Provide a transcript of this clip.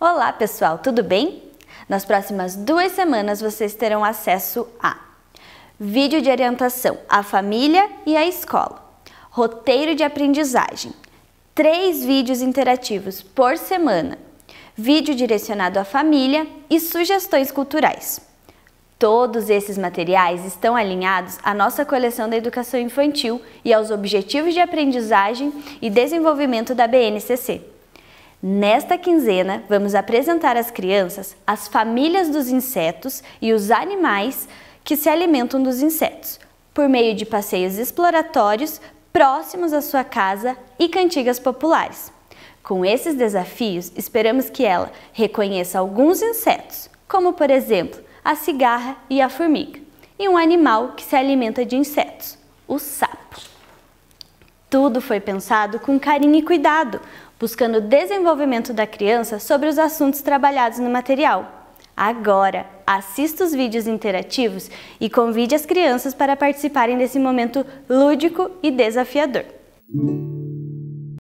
Olá pessoal, tudo bem? Nas próximas duas semanas vocês terão acesso a vídeo de orientação à família e à escola, roteiro de aprendizagem, três vídeos interativos por semana, vídeo direcionado à família e sugestões culturais. Todos esses materiais estão alinhados à nossa coleção da educação infantil e aos objetivos de aprendizagem e desenvolvimento da BNCC. Nesta quinzena, vamos apresentar às crianças as famílias dos insetos e os animais que se alimentam dos insetos, por meio de passeios exploratórios próximos à sua casa e cantigas populares. Com esses desafios, esperamos que ela reconheça alguns insetos, como por exemplo a cigarra e a formiga, e um animal que se alimenta de insetos, o sapo. Tudo foi pensado com carinho e cuidado, buscando o desenvolvimento da criança sobre os assuntos trabalhados no material. Agora, assista os vídeos interativos e convide as crianças para participarem desse momento lúdico e desafiador.